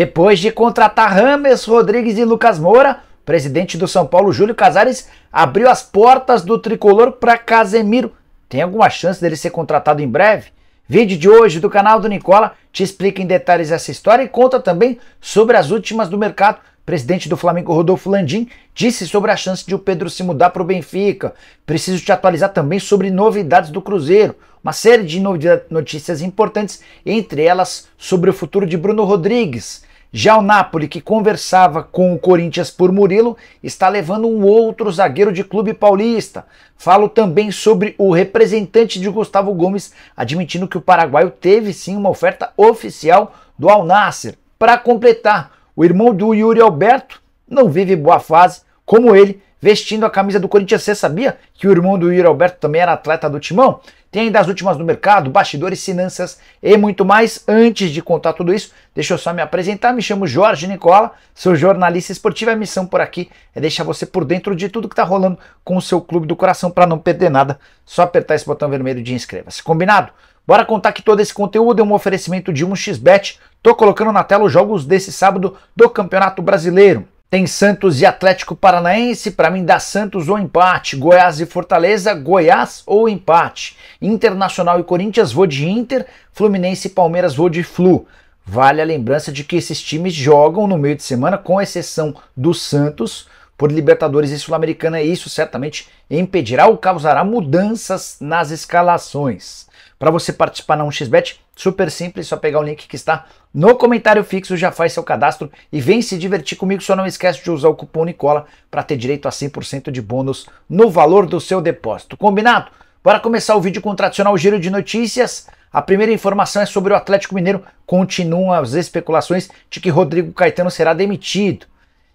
Depois de contratar Rames, Rodrigues e Lucas Moura, o presidente do São Paulo, Júlio Casares, abriu as portas do tricolor para Casemiro. Tem alguma chance dele ser contratado em breve? Vídeo de hoje do canal do Nicola te explica em detalhes essa história e conta também sobre as últimas do mercado. O presidente do Flamengo, Rodolfo Landim, disse sobre a chance de o Pedro se mudar para o Benfica. Preciso te atualizar também sobre novidades do Cruzeiro. Uma série de notícias importantes, entre elas sobre o futuro de Bruno Rodrigues. Já o Napoli, que conversava com o Corinthians por Murilo, está levando um outro zagueiro de clube paulista. Falo também sobre o representante de Gustavo Gomes admitindo que o paraguaio teve sim uma oferta oficial do Al Nasser. Para completar, o irmão do Yuri Alberto não vive boa fase, como ele, vestindo a camisa do Corinthians. Você sabia que o irmão do Yuri Alberto também era atleta do Timão? Tem ainda as últimas do mercado, bastidores, finanças e muito mais. Antes de contar tudo isso, deixa eu só me apresentar. Me chamo Jorge Nicola, sou jornalista esportivo. A missão por aqui é deixar você por dentro de tudo que está rolando com o seu clube do coração para não perder nada. Só apertar esse botão vermelho de inscreva-se. Combinado? Bora contar que todo esse conteúdo é um oferecimento de 1xBet. Tô colocando na tela os jogos desse sábado do Campeonato Brasileiro. Tem Santos e Atlético Paranaense, para mim dá Santos ou empate. Goiás e Fortaleza, Goiás ou empate. Internacional e Corinthians, vou de Inter. Fluminense e Palmeiras, vou de Flu. Vale a lembrança de que esses times jogam no meio de semana, com exceção do Santos, por Libertadores e Sul-Americana, e isso certamente impedirá ou causará mudanças nas escalações. Para você participar na 1xBet, super simples, só pegar o link que está no comentário fixo, já faz seu cadastro e vem se divertir comigo. Só não esquece de usar o cupom Nicola para ter direito a 100% de bônus no valor do seu depósito. Combinado? Bora começar o vídeo com o tradicional giro de notícias. A primeira informação é sobre o Atlético Mineiro. Continuam as especulações de que Rodrigo Caetano será demitido.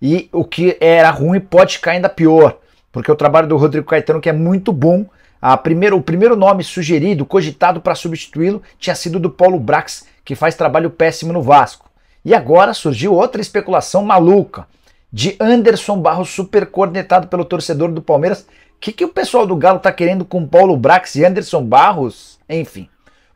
E o que era ruim pode ficar ainda pior, porque o trabalho do Rodrigo Caetano, que é muito bom, a primeiro, o primeiro nome sugerido, cogitado para substituí-lo, tinha sido do Paulo Brax, que faz trabalho péssimo no Vasco. E agora surgiu outra especulação maluca de Anderson Barros, super cornetado pelo torcedor do Palmeiras. O que, que o pessoal do Galo tá querendo com Paulo Brax e Anderson Barros? Enfim.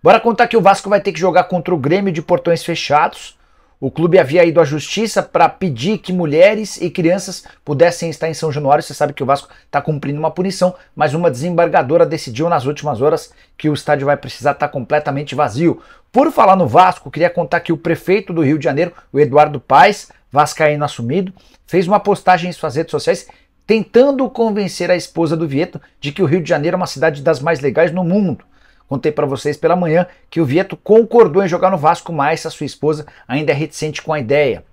Bora contar que o Vasco vai ter que jogar contra o Grêmio de portões fechados o clube havia ido à justiça para pedir que mulheres e crianças pudessem estar em São Januário. Você sabe que o Vasco está cumprindo uma punição, mas uma desembargadora decidiu nas últimas horas que o estádio vai precisar estar tá completamente vazio. Por falar no Vasco, queria contar que o prefeito do Rio de Janeiro, o Eduardo Paes, vascaíno assumido, fez uma postagem em suas redes sociais tentando convencer a esposa do Vieto de que o Rio de Janeiro é uma cidade das mais legais no mundo. Contei para vocês pela manhã que o Vieto concordou em jogar no Vasco, mas a sua esposa ainda é reticente com a ideia.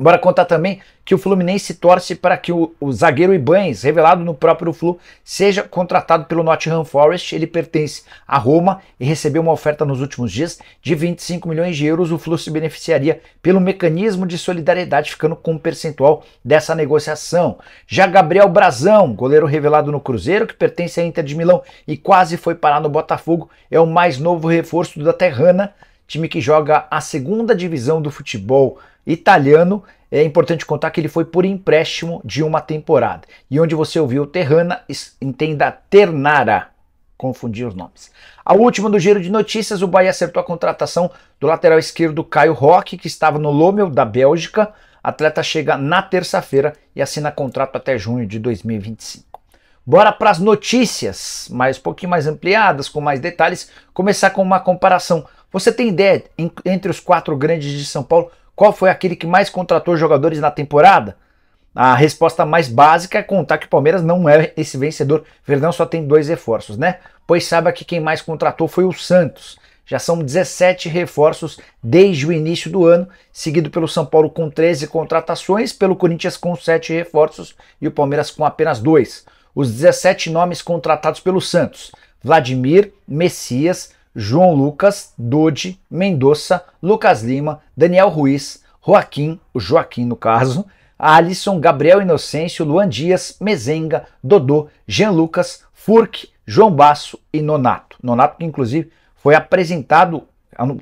Bora contar também que o Fluminense torce para que o, o zagueiro Ibães, revelado no próprio Flu, seja contratado pelo Nottingham Forest. Ele pertence à Roma e recebeu uma oferta nos últimos dias de 25 milhões de euros. O Flu se beneficiaria pelo mecanismo de solidariedade, ficando com um percentual dessa negociação. Já Gabriel Brazão, goleiro revelado no Cruzeiro, que pertence à Inter de Milão e quase foi parar no Botafogo, é o mais novo reforço da Terrana time que joga a segunda divisão do futebol italiano. É importante contar que ele foi por empréstimo de uma temporada. E onde você ouviu Terrana, entenda Ternara. Confundir os nomes. A última do giro de notícias, o Bahia acertou a contratação do lateral esquerdo Caio Roque, que estava no Lomel da Bélgica. Atleta chega na terça-feira e assina contrato até junho de 2025. Bora para as notícias, mais um pouquinho mais ampliadas, com mais detalhes, começar com uma comparação você tem ideia, em, entre os quatro grandes de São Paulo, qual foi aquele que mais contratou jogadores na temporada? A resposta mais básica é contar que o Palmeiras não é esse vencedor. Verdão só tem dois reforços, né? Pois saiba que quem mais contratou foi o Santos. Já são 17 reforços desde o início do ano, seguido pelo São Paulo com 13 contratações, pelo Corinthians com 7 reforços e o Palmeiras com apenas 2. Os 17 nomes contratados pelo Santos: Vladimir, Messias, João Lucas, Dodi, Mendonça, Lucas Lima, Daniel Ruiz, Joaquim, o Joaquim no caso, Alisson, Gabriel Inocêncio, Luan Dias, Mezenga, Dodô, Jean Lucas, Furk, João Basso e Nonato. Nonato que inclusive foi apresentado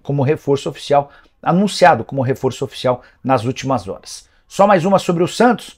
como reforço oficial, anunciado como reforço oficial nas últimas horas. Só mais uma sobre o Santos.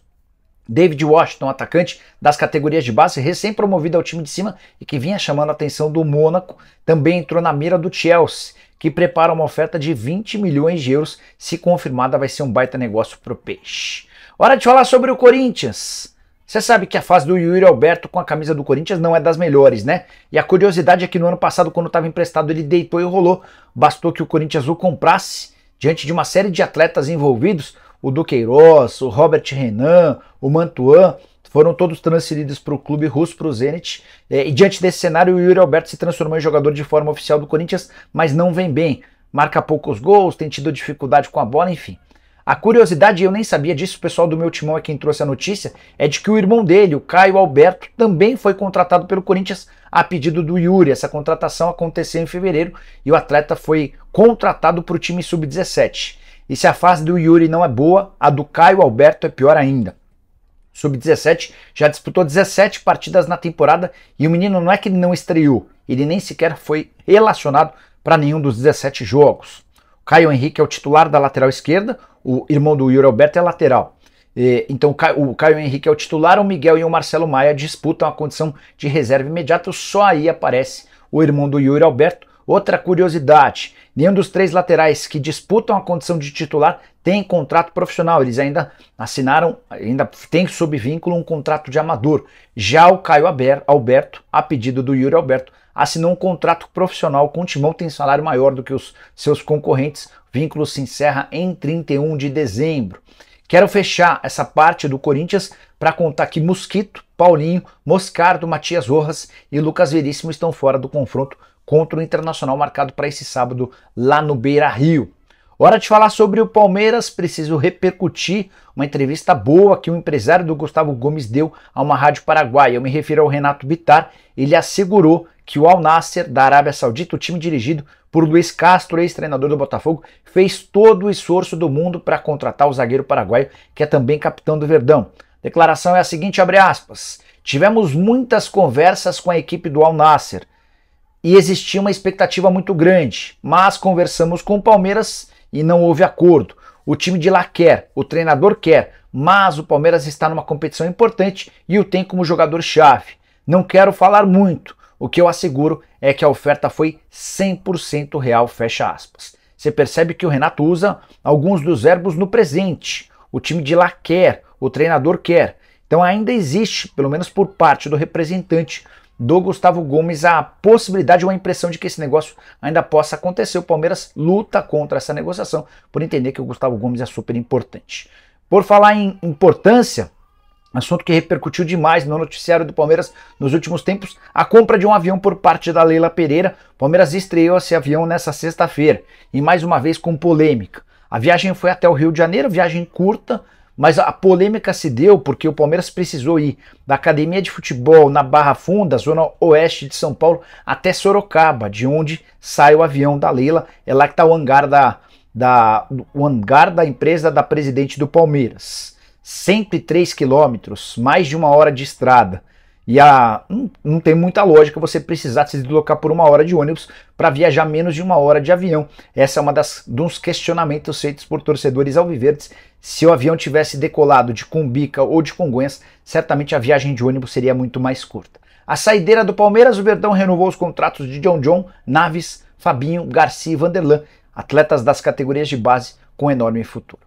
David Washington, atacante das categorias de base, recém-promovido ao time de cima e que vinha chamando a atenção do Mônaco, também entrou na mira do Chelsea, que prepara uma oferta de 20 milhões de euros. Se confirmada, vai ser um baita negócio para o Peixe. Hora de falar sobre o Corinthians. Você sabe que a fase do Yuri Alberto com a camisa do Corinthians não é das melhores, né? E a curiosidade é que no ano passado, quando estava emprestado, ele deitou e rolou. Bastou que o Corinthians o comprasse. Diante de uma série de atletas envolvidos, o Duqueiroz, o Robert Renan, o Mantuan, foram todos transferidos para o clube russo, para o Zenit. É, e diante desse cenário, o Yuri Alberto se transformou em jogador de forma oficial do Corinthians, mas não vem bem. Marca poucos gols, tem tido dificuldade com a bola, enfim. A curiosidade, eu nem sabia disso, o pessoal do meu timão é quem trouxe a notícia, é de que o irmão dele, o Caio Alberto, também foi contratado pelo Corinthians a pedido do Yuri. Essa contratação aconteceu em fevereiro e o atleta foi contratado para o time sub-17. E se a fase do Yuri não é boa, a do Caio Alberto é pior ainda. Sub-17 já disputou 17 partidas na temporada e o menino não é que ele não estreou, ele nem sequer foi relacionado para nenhum dos 17 jogos. Caio Henrique é o titular da lateral esquerda, o irmão do Yuri Alberto é lateral. Então o Caio Henrique é o titular, o Miguel e o Marcelo Maia disputam a condição de reserva imediata, só aí aparece o irmão do Yuri Alberto. Outra curiosidade, Nenhum dos três laterais que disputam a condição de titular tem contrato profissional. Eles ainda assinaram, ainda tem sob vínculo um contrato de amador. Já o Caio Alberto, a pedido do Yuri Alberto, assinou um contrato profissional com o Timão, tem salário maior do que os seus concorrentes. O vínculo se encerra em 31 de dezembro. Quero fechar essa parte do Corinthians para contar que Mosquito, Paulinho, Moscardo, Matias Rojas e Lucas Veríssimo estão fora do confronto contra o Internacional marcado para esse sábado lá no Beira Rio. Hora de falar sobre o Palmeiras, preciso repercutir uma entrevista boa que o empresário do Gustavo Gomes deu a uma rádio paraguaia. Eu me refiro ao Renato Bitar, ele assegurou que o Al Nasser da Arábia Saudita, o time dirigido por Luiz Castro, ex-treinador do Botafogo, fez todo o esforço do mundo para contratar o zagueiro paraguaio, que é também capitão do Verdão. A declaração é a seguinte, abre aspas: "Tivemos muitas conversas com a equipe do Al Nasser e existia uma expectativa muito grande, mas conversamos com o Palmeiras e não houve acordo. O time de lá quer, o treinador quer, mas o Palmeiras está numa competição importante e o tem como jogador-chave. Não quero falar muito, o que eu asseguro é que a oferta foi 100% real, fecha aspas. Você percebe que o Renato usa alguns dos verbos no presente. O time de lá quer, o treinador quer. Então ainda existe, pelo menos por parte do representante, do Gustavo Gomes a possibilidade ou a impressão de que esse negócio ainda possa acontecer. O Palmeiras luta contra essa negociação por entender que o Gustavo Gomes é super importante. Por falar em importância, assunto que repercutiu demais no noticiário do Palmeiras nos últimos tempos, a compra de um avião por parte da Leila Pereira. O Palmeiras estreou esse avião nessa sexta-feira e mais uma vez com polêmica. A viagem foi até o Rio de Janeiro, viagem curta, mas a polêmica se deu porque o Palmeiras precisou ir da academia de futebol na Barra Funda, zona oeste de São Paulo, até Sorocaba, de onde sai o avião da Leila. É lá que está o hangar da, da, o hangar da empresa da presidente do Palmeiras. 103 quilômetros, mais de uma hora de estrada. E a, não, hum, não tem muita lógica você precisar se deslocar por uma hora de ônibus para viajar menos de uma hora de avião. Essa é uma das dos questionamentos feitos por torcedores alviverdes. Se o avião tivesse decolado de Cumbica ou de Congonhas, certamente a viagem de ônibus seria muito mais curta. A saideira do Palmeiras, o Verdão renovou os contratos de John John, Naves, Fabinho, Garcia e Vanderlan, atletas das categorias de base com enorme futuro.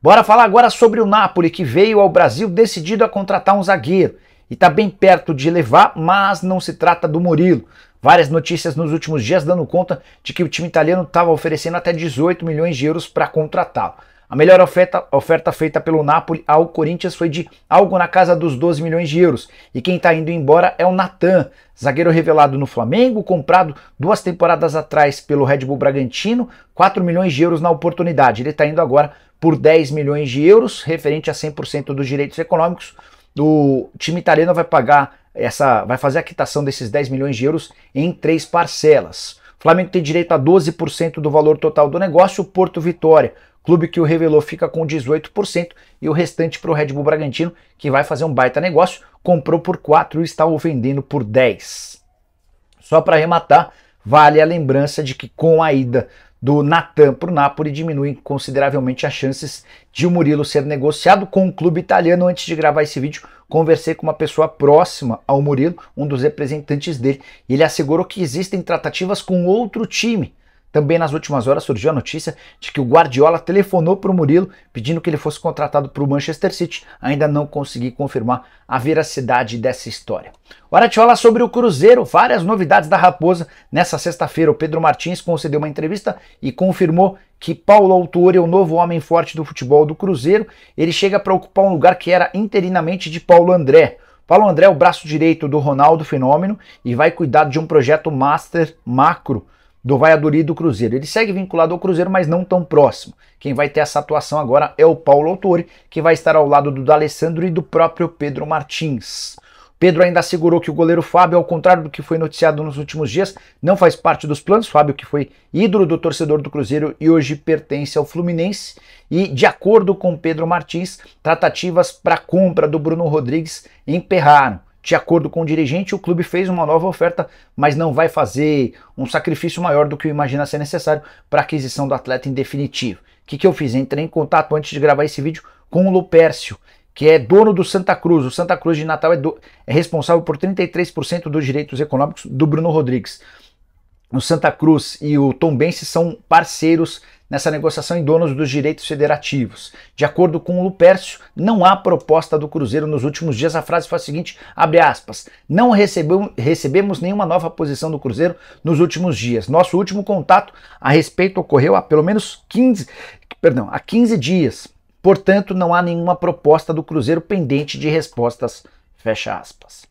Bora falar agora sobre o Napoli, que veio ao Brasil decidido a contratar um zagueiro e está bem perto de levar, mas não se trata do Murilo. Várias notícias nos últimos dias dando conta de que o time italiano estava oferecendo até 18 milhões de euros para contratá-lo. A melhor oferta, oferta, feita pelo Napoli ao Corinthians foi de algo na casa dos 12 milhões de euros. E quem está indo embora é o Natan, zagueiro revelado no Flamengo, comprado duas temporadas atrás pelo Red Bull Bragantino, 4 milhões de euros na oportunidade. Ele está indo agora por 10 milhões de euros, referente a 100% dos direitos econômicos o time italiano vai pagar essa, vai fazer a quitação desses 10 milhões de euros em três parcelas. O Flamengo tem direito a 12% do valor total do negócio, o Porto Vitória, clube que o revelou, fica com 18% e o restante para o Red Bull Bragantino, que vai fazer um baita negócio, comprou por 4 e está vendendo por 10. Só para arrematar, vale a lembrança de que com a ida do Natan para o Napoli diminuem consideravelmente as chances de o Murilo ser negociado com um clube italiano. Antes de gravar esse vídeo, conversei com uma pessoa próxima ao Murilo, um dos representantes dele, e ele assegurou que existem tratativas com outro time também nas últimas horas surgiu a notícia de que o Guardiola telefonou para o Murilo pedindo que ele fosse contratado para o Manchester City. Ainda não consegui confirmar a veracidade dessa história. Hora de falar sobre o Cruzeiro, várias novidades da Raposa. Nessa sexta-feira, o Pedro Martins concedeu uma entrevista e confirmou que Paulo Autuori é o novo homem forte do futebol do Cruzeiro. Ele chega para ocupar um lugar que era interinamente de Paulo André. Paulo André é o braço direito do Ronaldo Fenômeno e vai cuidar de um projeto master macro do Valladolid e do Cruzeiro. Ele segue vinculado ao Cruzeiro, mas não tão próximo. Quem vai ter essa atuação agora é o Paulo Autori, que vai estar ao lado do D'Alessandro e do próprio Pedro Martins. Pedro ainda assegurou que o goleiro Fábio, ao contrário do que foi noticiado nos últimos dias, não faz parte dos planos. Fábio, que foi ídolo do torcedor do Cruzeiro e hoje pertence ao Fluminense. E, de acordo com Pedro Martins, tratativas para a compra do Bruno Rodrigues emperraram de acordo com o dirigente, o clube fez uma nova oferta, mas não vai fazer um sacrifício maior do que imagina ser necessário para a aquisição do atleta em definitivo. O que, que eu fiz? Entrei em contato antes de gravar esse vídeo com o Lupércio, que é dono do Santa Cruz. O Santa Cruz de Natal é, do, é responsável por 33% dos direitos econômicos do Bruno Rodrigues. O Santa Cruz e o Tombense são parceiros nessa negociação em donos dos direitos federativos. De acordo com o Lupercio, não há proposta do Cruzeiro nos últimos dias. A frase foi a seguinte, abre aspas, não recebeu, recebemos nenhuma nova posição do Cruzeiro nos últimos dias. Nosso último contato a respeito ocorreu há pelo menos 15, perdão, há 15 dias. Portanto, não há nenhuma proposta do Cruzeiro pendente de respostas, fecha aspas.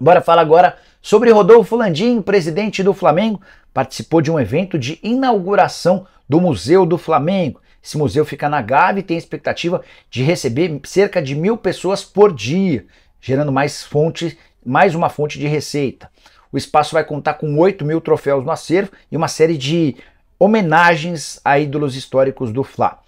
Bora falar agora sobre Rodolfo Landim, presidente do Flamengo, participou de um evento de inauguração do Museu do Flamengo. Esse museu fica na Gávea e tem expectativa de receber cerca de mil pessoas por dia, gerando mais fontes, mais uma fonte de receita. O espaço vai contar com 8 mil troféus no acervo e uma série de homenagens a ídolos históricos do Fla.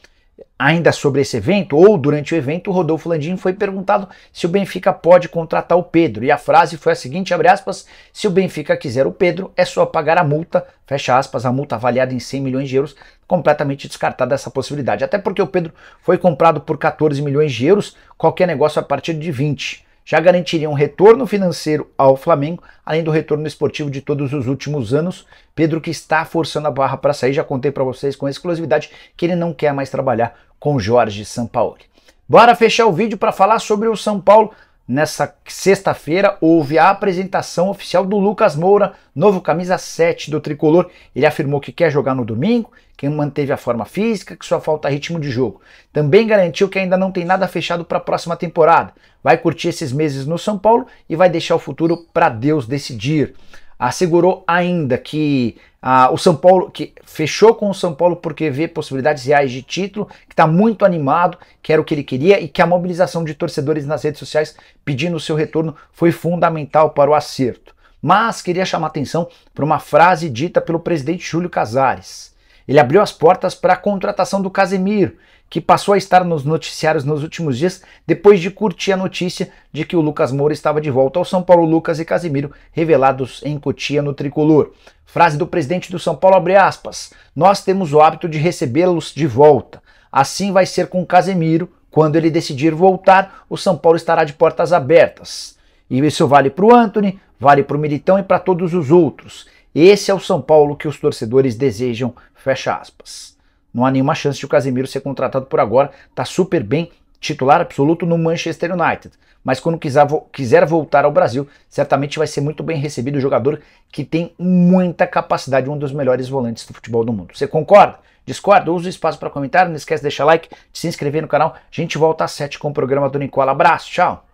Ainda sobre esse evento, ou durante o evento, o Rodolfo Landim foi perguntado se o Benfica pode contratar o Pedro. E a frase foi a seguinte, abre aspas, se o Benfica quiser o Pedro, é só pagar a multa, fecha aspas, a multa avaliada em 100 milhões de euros, completamente descartada essa possibilidade. Até porque o Pedro foi comprado por 14 milhões de euros, qualquer negócio a partir de 20 já garantiria um retorno financeiro ao Flamengo, além do retorno esportivo de todos os últimos anos. Pedro que está forçando a barra para sair, já contei para vocês com exclusividade que ele não quer mais trabalhar com Jorge Sampaoli. Bora fechar o vídeo para falar sobre o São Paulo Nessa sexta-feira houve a apresentação oficial do Lucas Moura, novo camisa 7 do tricolor. Ele afirmou que quer jogar no domingo, que manteve a forma física, que só falta ritmo de jogo. Também garantiu que ainda não tem nada fechado para a próxima temporada. Vai curtir esses meses no São Paulo e vai deixar o futuro para Deus decidir. Assegurou ainda que ah, o São Paulo que fechou com o São Paulo porque vê possibilidades reais de título, que está muito animado, que era o que ele queria e que a mobilização de torcedores nas redes sociais pedindo o seu retorno foi fundamental para o acerto. Mas queria chamar atenção para uma frase dita pelo presidente Júlio Casares. Ele abriu as portas para a contratação do Casemiro que passou a estar nos noticiários nos últimos dias depois de curtir a notícia de que o Lucas Moura estava de volta ao São Paulo. Lucas e Casimiro revelados em Cotia no tricolor. Frase do presidente do São Paulo abre aspas: "Nós temos o hábito de recebê-los de volta. Assim vai ser com Casemiro. Quando ele decidir voltar, o São Paulo estará de portas abertas. E isso vale para o Anthony, vale para o Militão e para todos os outros. Esse é o São Paulo que os torcedores desejam. Fecha aspas. Não há nenhuma chance de o Casemiro ser contratado por agora. Tá super bem, titular absoluto no Manchester United. Mas quando quiser, voltar ao Brasil, certamente vai ser muito bem recebido o jogador que tem muita capacidade, um dos melhores volantes do futebol do mundo. Você concorda? Discorda? Usa o espaço para comentar. Não esquece de deixar like, de se inscrever no canal. A gente volta às 7 com o programa do Nicola. Abraço, tchau!